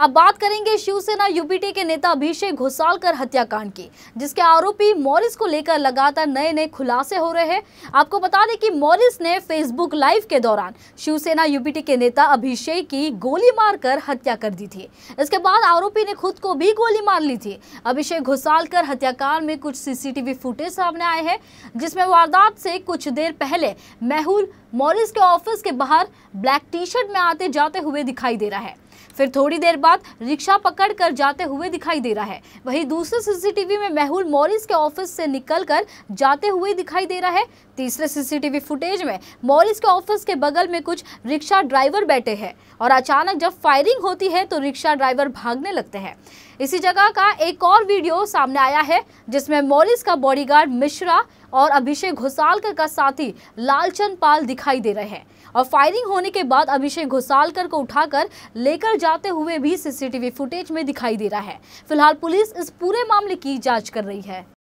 अब बात करेंगे शिवसेना यूपीटी के नेता अभिषेक घोषालकर हत्याकांड की जिसके आरोपी मॉरिस को लेकर लगातार नए नए खुलासे हो रहे हैं आपको बता दें कि मॉरिस ने फेसबुक लाइव के दौरान शिवसेना यूपीटी के नेता अभिषेक की गोली मारकर हत्या कर दी थी इसके बाद आरोपी ने खुद को भी गोली मार ली थी अभिषेक घोषालकर हत्याकांड में कुछ सीसीटीवी फुटेज सामने आए हैं जिसमें वारदात से कुछ देर पहले मेहुल मॉरिस के ऑफिस के बाहर ब्लैक टी शर्ट में आते जाते हुए दिखाई दे रहा है फिर थोड़ी देर बाद रिक्शा पकड़ कर जाते हुए दिखाई दे रहा है वहीं दूसरे सीसीटीवी में मेहुल मॉरिस के ऑफिस से निकलकर जाते हुए दिखाई दे रहा है तीसरे सीसीटीवी फुटेज में मॉरिस के ऑफिस के बगल में कुछ रिक्शा ड्राइवर बैठे हैं और अचानक जब फायरिंग होती है तो रिक्शा ड्राइवर भागने लगते हैं इसी जगह का एक और वीडियो सामने आया है जिसमें मॉरिस का बॉडीगार्ड मिश्रा और अभिषेक घोसालकर का साथी लालचंद पाल दिखाई दे रहे हैं और फायरिंग होने के बाद अभिषेक घोसालकर को उठाकर लेकर जाते हुए भी सीसीटीवी फुटेज में दिखाई दे रहा है फिलहाल पुलिस इस पूरे मामले की जाँच कर रही है